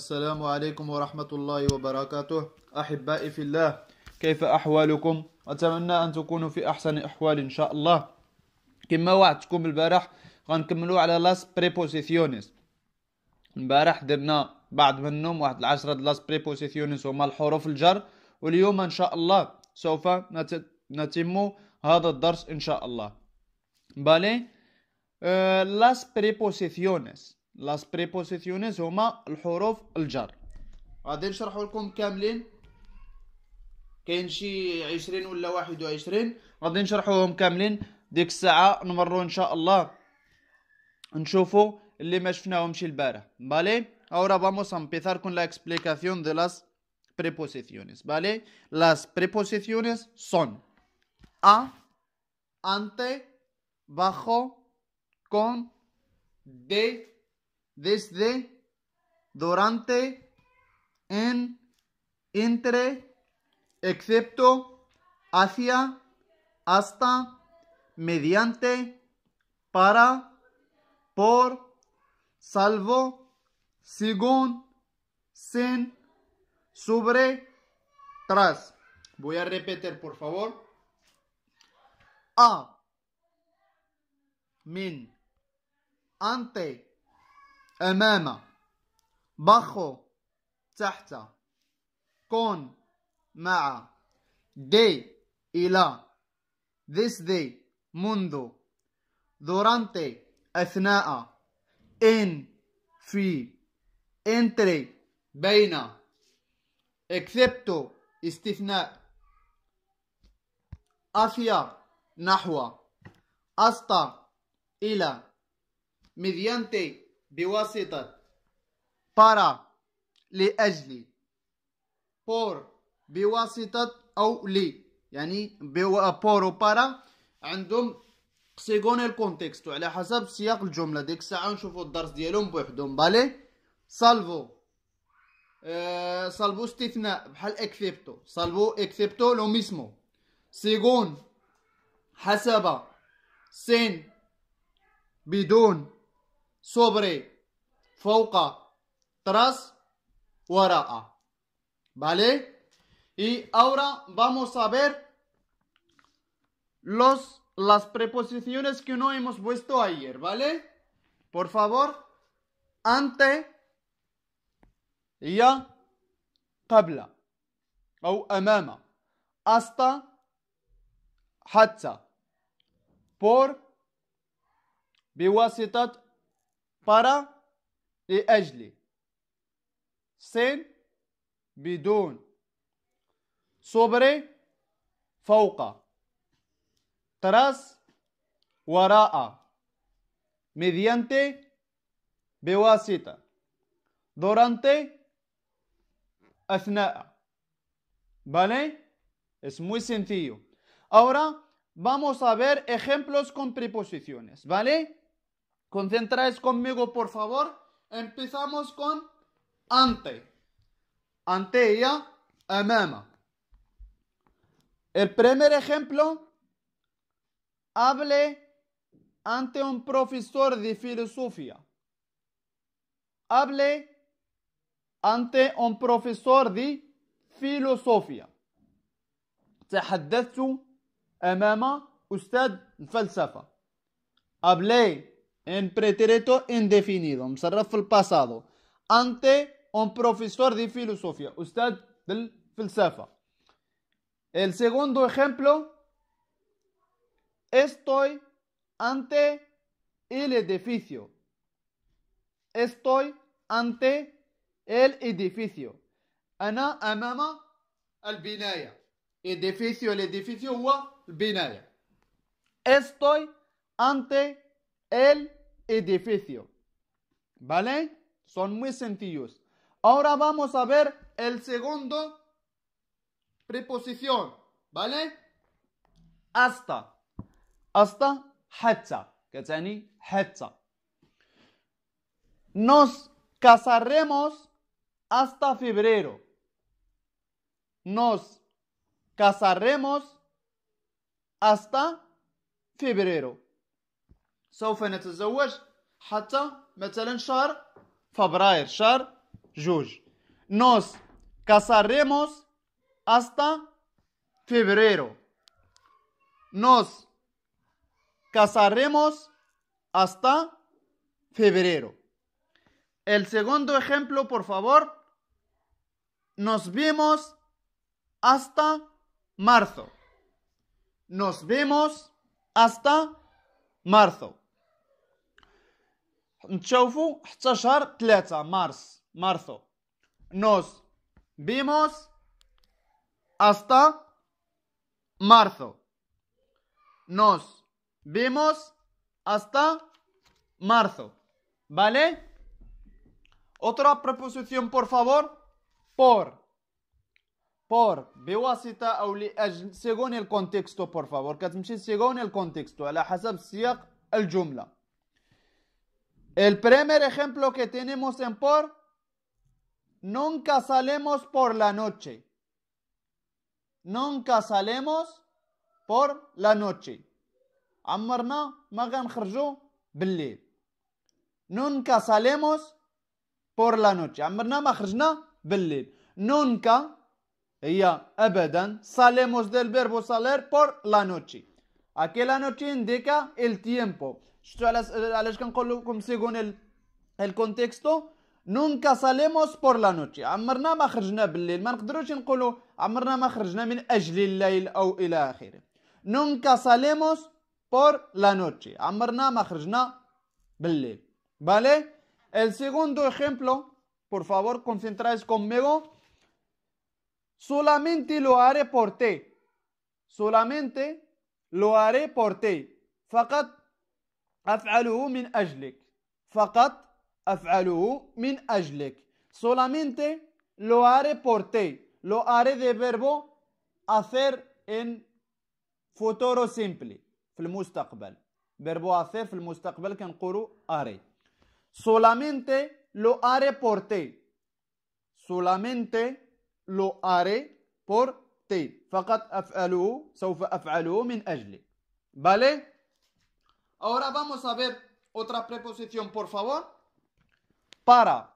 السلام عليكم ورحمة الله وبركاته أحبائي في الله كيف أحوالكم أتمنى أن تكونوا في أحسن أحوال إن شاء الله كما وعدتكم البارح غنكملوا على لاس بريبوزيسيونيس البارح درنا بعد منهم واحد العشرة لاس بريبوزيسيونيس هما الحروف الجر واليوم إن شاء الله سوف نتم هذا الدرس إن شاء الله بالي لاس آه، بريبوزيسيونيس لاس بريبوزيسيونيز هما الحروف الجر غادي نشرح لكم كاملين كاين شي عشرين ولا واحد غادي نشرحوهم كاملين ديك الساعه نمروا ان شاء الله نشوفوا اللي ما شفناهمش البارح بالي اورا vamos a empezar con la explicación de las preposiciones بالي las preposiciones son a ante bajo con de desde, durante, en, entre, excepto, hacia, hasta, mediante, para, por, salvo, según, sin, sobre, tras. Voy a repetir, por favor. A. Min. Ante. أمام باخو تحت كون مع دي إلى this day منذ durante أثناء in في entre بين excepto استثناء أفيا نحو hasta إلى mediante بواسطة بارا لأجل بور بواسطة أو لي يعني بو بور و عندهم سيغون الكونتكست وعلى حسب سياق الجملة ديك الساعة نشوفوا الدرس ديالهم بوحدهم بالي سالفو سالفو استثناء بحال اكسبتو سالفو اكسبتو لو ميسمو سيغون حسب سين بدون sobre, foca tras, wara'a. ¿Vale? Y ahora vamos a ver los, las preposiciones que no hemos puesto ayer, ¿vale? Por favor, ante, ya, Tabla O amama hasta Hacha por Biwasitat para لأجل sin Bidun sobre fauca. tras Wara'a mediante Bewasita durante afnaa. ¿Vale? Es muy sencillo. Ahora vamos a ver ejemplos con preposiciones. ¿Vale? Concentráis conmigo, por favor. Empezamos con ante. Ante ella, amama. El primer ejemplo, hable ante un profesor de filosofía. Hable ante un profesor de filosofía. تحدثت أمام أستاذ الفلسفة. Hablé en pretérito indefinido, مصرف el pasado. Ante un profesor de filosofía, usted del filósofo. El segundo ejemplo, estoy ante el edificio. Estoy ante el edificio. amama al binaya. Edificio, el edificio el binaya. Estoy ante el edificio. ¿Vale? Son muy sencillos. Ahora vamos a ver el segundo preposición. ¿Vale? Hasta. Hasta hacha. ¿Qué Hatta. Nos casaremos hasta febrero. Nos casaremos hasta febrero nos Hata مثلا shar فبراير shar juj nos casaremos hasta febrero. Nos casaremos hasta febrero. El segundo ejemplo, por favor. Nos vemos hasta marzo. Nos vemos hasta marzo. نتشوفوا حتى شهر 3 مارس مارسو نوس بيموس hasta marzo. Nos vimos hasta marzo. ¿Vale? Otra preposición, por favor. Por. Por. Veo أو لأجل. según el contexto, por favor. كتمشي según el contexto. على حسب سياق jumla. El primer ejemplo que tenemos en por, nunca salemos por la noche. Nunca salemos por la noche. magan nunca salemos por la noche nunca ya ابدا salemos del verbo salir por la noche Aquella noche indica el tiempo. Eh, según el, el contexto, nunca salemos por la noche. Amarna, ما bilil بالليل ما colo Amarna, عمرنا min خرجنا lail o ila أو Nunca salemos por la noche. Amarna, ما bilil. ¿Vale? El segundo ejemplo, por favor, concentráis conmigo. Solamente lo haré por ti. Solamente لواري بورتي فقط أفعله من أجلك فقط أفعله من أجلك solamente lo haré por ti lo haré de verbo hacer en futuro simple في المستقبل verbo hacer في المستقبل كنقولوا haré solamente lo haré por ti solamente lo haré por Fakat min ajli. ¿Vale? Ahora vamos a ver otra preposición, por favor. Para.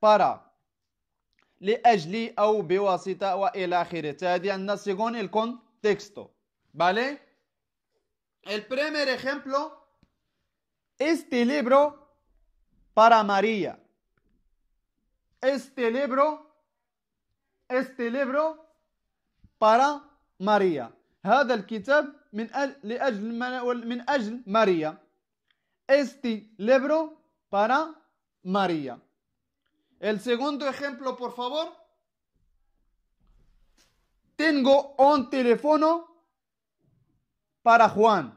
Para. لأجلي أو بواسطة وإلى آخره هذه عندنا según el contexto ¿vale? el primer ejemplo este libro para María este libro este libro para maría هذا الكتاب من لأجل من este libro para María el segundo ejemplo por favor tengo un teléfono para Juan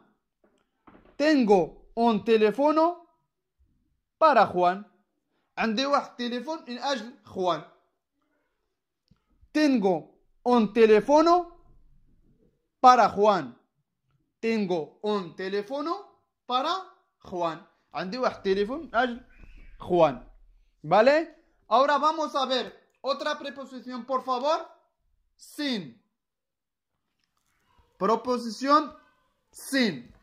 tengo un teléfono para Juan عندي واحد تليفون من أجل خوان tengo un teléfono para Juan. Tengo un teléfono para Juan. Andy teléfono Juan. ¿Vale? Ahora vamos a ver otra preposición, por favor. Sin. Proposición sin.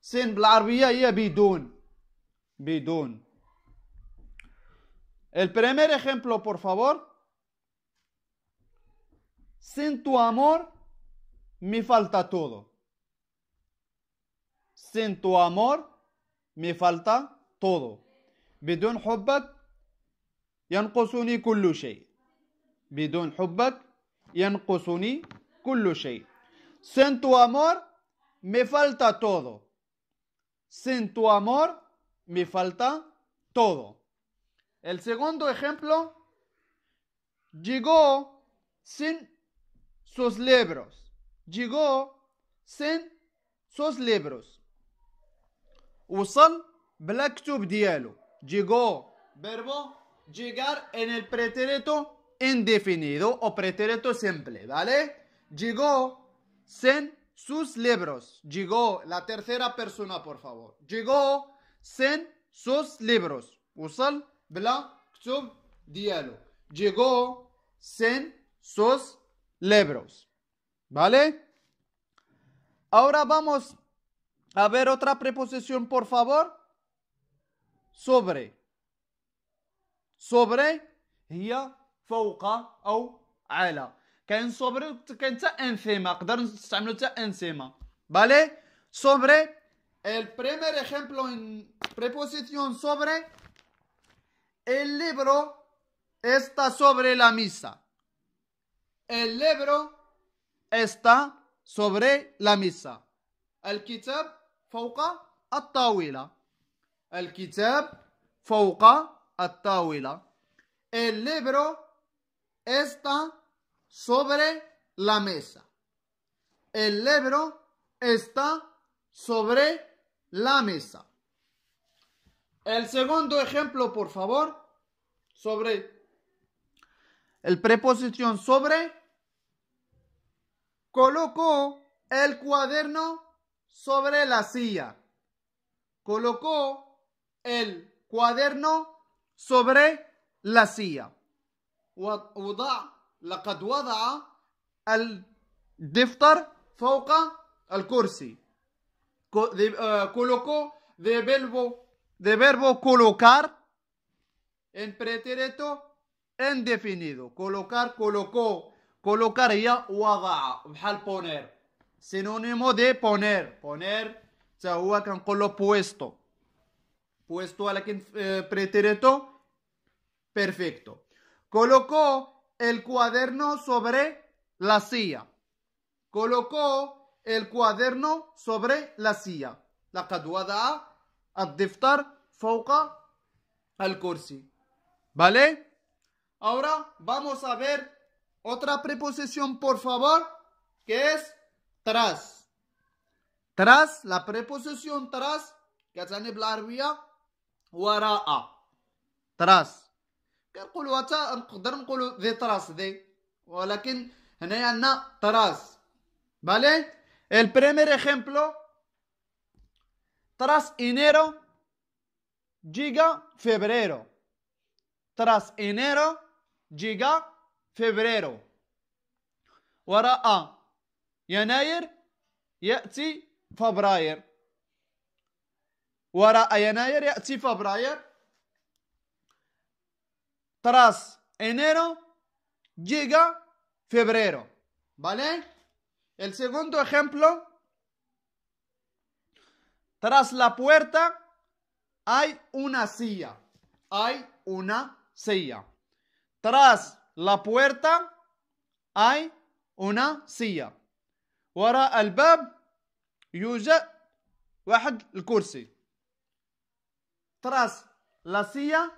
Sin y y bidun. Bidun. El primer ejemplo, por favor. Sin tu amor me falta todo. Sin tu amor me falta todo. ينقصني كل شيء. Sin tu amor me falta todo. Sin tu amor me falta todo. El segundo ejemplo llegó sin sus libros. Llegó sin sus libros. Usan. black tub ديالو. Llegó verbo llegar en el pretérito indefinido o pretérito simple, ¿vale? Llegó sin sus libros. Llegó, la tercera persona, por favor. Llegó sin sus libros. Usan. black tub ديالو. Llegó sin sus libros. Libros, ¿Vale? Ahora vamos a ver otra preposición, por favor. Sobre. Sobre. هي فوق o على. كاين sobre encima. حتى انسيما ¿Vale? Sobre. El primer ejemplo en preposición sobre. El libro está sobre la misa. El libro está sobre la mesa. El kitab fauqa at El kitab fauqa at El libro está sobre la mesa. El libro está sobre la mesa. El segundo ejemplo, por favor, sobre el preposición sobre colocó el cuaderno sobre la silla. Colocó el cuaderno sobre la silla. La وضع al diftar. Foca. Al الكرسي. Eh, colocó de verbo de verbo colocar en pretérito en definido. Colocar, colocó. Colocaría wada, al poner. Sinónimo de poner. Poner تا con colo puesto. Puesto a que eh, pretérito perfecto. Colocó el cuaderno sobre la silla. Colocó el cuaderno sobre la silla. La a diftar foca Al corsi. ¿Vale? Ahora vamos a ver otra preposición, por favor, que es tras. Tras, la preposición tras, que تجانب العربية وراء تراس كنقولوا Tras. نقدر de? tras. ¿Vale? El primer ejemplo, tras enero llega febrero. Tras enero Llega febrero. وراء يناير يأتي فبراير. وراء ti Tras enero llega febrero. ¿Vale? El segundo ejemplo. Tras la puerta hay una silla. Hay una silla. Tras la puerta hay una silla. وراء الباب يوجد el الكرسي. Tras la silla,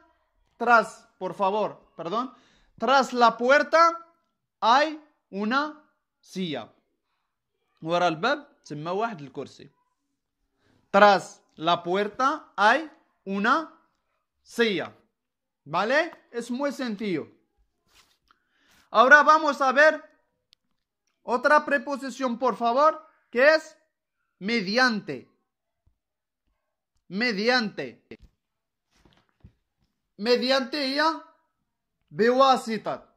tras, por favor, perdón, tras la puerta hay una silla. al-bab الباب تما el الكرسي. Tras la puerta hay una silla. ¿Vale? Es muy sencillo. Ahora vamos a ver otra preposición, por favor, que es mediante. Mediante. Mediante ella, a citar.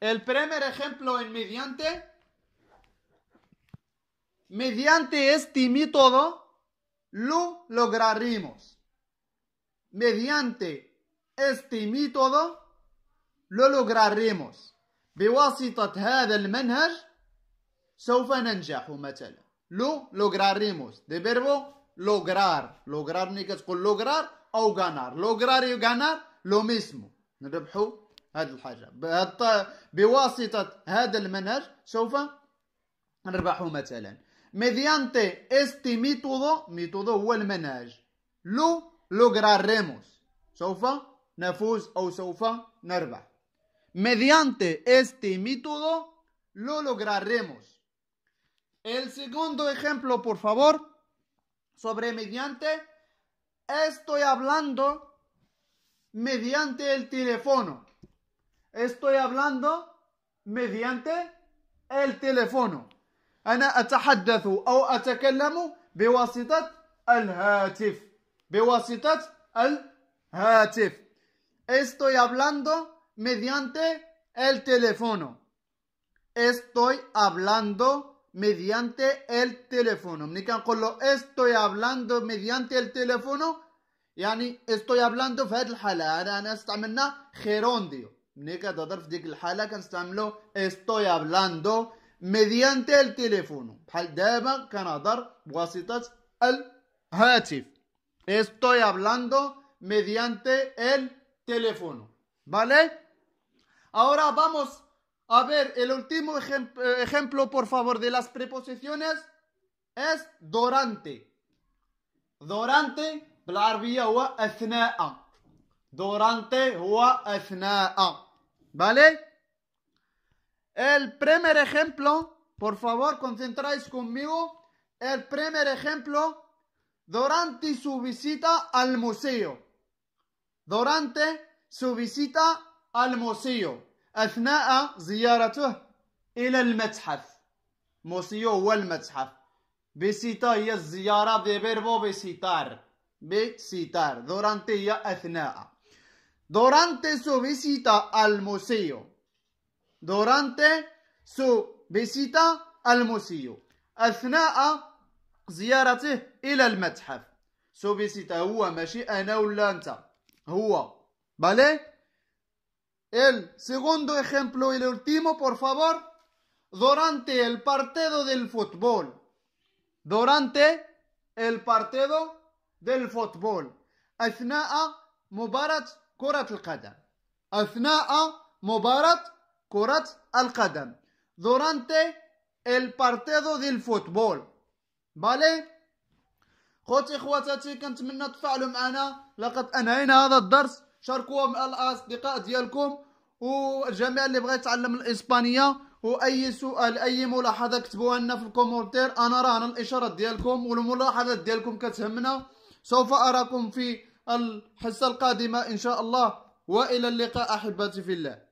El primer ejemplo en mediante. Mediante este todo. lo lograremos. Mediante este método lo lograremos. بواسطة هذا المنهج سوف ننجح مثلا لو لوغراريموس دي فيربو لوغرار لوغرار ملي كتقول لوغرار او غانار لوغرار يو غانار لو ميسمو نربحو هاد الحاجة بواسطة هذا المنهج سوف نربحو مثلا mediante este método, método well menaje, lo lograremos Sofa, Nefus o Sofa nerva. mediante este método lo lograremos el segundo ejemplo por favor sobre mediante estoy hablando mediante el teléfono estoy hablando mediante el teléfono أنا أتحدث أو أتكلم بواسطة الهاتف بواسطة الهاتف Estoy hablando mediante el teléfono Estoy hablando mediante el teléfono ملي كنقول له Estoy hablando mediante el teléfono يعني Estoy hablando في هذه الحالة أنا أنا استعملنا خيرونديو ملي كتهضر في ديك الحالة كنستعملو Estoy hablando mediante el teléfono. Estoy hablando mediante el teléfono. ¿Vale? Ahora vamos a ver el último ejemplo, por favor, de las preposiciones. Es durante. Durante, بالعربية Durante هو ¿Vale? El primer ejemplo, por favor, concentráis conmigo. El primer ejemplo, durante su visita al museo. Durante su visita al museo. أثناء زيارته إلى المتحف. el والمتحف. Visita هي de verbo visitar. Visitar. Durante هي أثناء. Durante su visita al museo durante su visita al museo أثناء زيارته إلى المتحف سو فيسيتا هو ماشي أنا ولا أنت هو ¿vale? El segundo ejemplo el último, por favor, durante el partido del fútbol. Durante el partido del fútbol. أثناء مباراة كرة القدم. a مباراة كرة القدم durante el partido del fútbol بالي خوتي خواتاتي كنتمنى تفعلوا معنا لقد انهينا هذا الدرس شاركوه مع الاصدقاء ديالكم والجميع اللي بغى يتعلم الاسبانيه واي سؤال اي ملاحظه كتبوها لنا في الكومونتير انا راهنا الاشارات ديالكم والملاحظات ديالكم كتهمنا سوف اراكم في الحصه القادمه ان شاء الله والى اللقاء احبتي في الله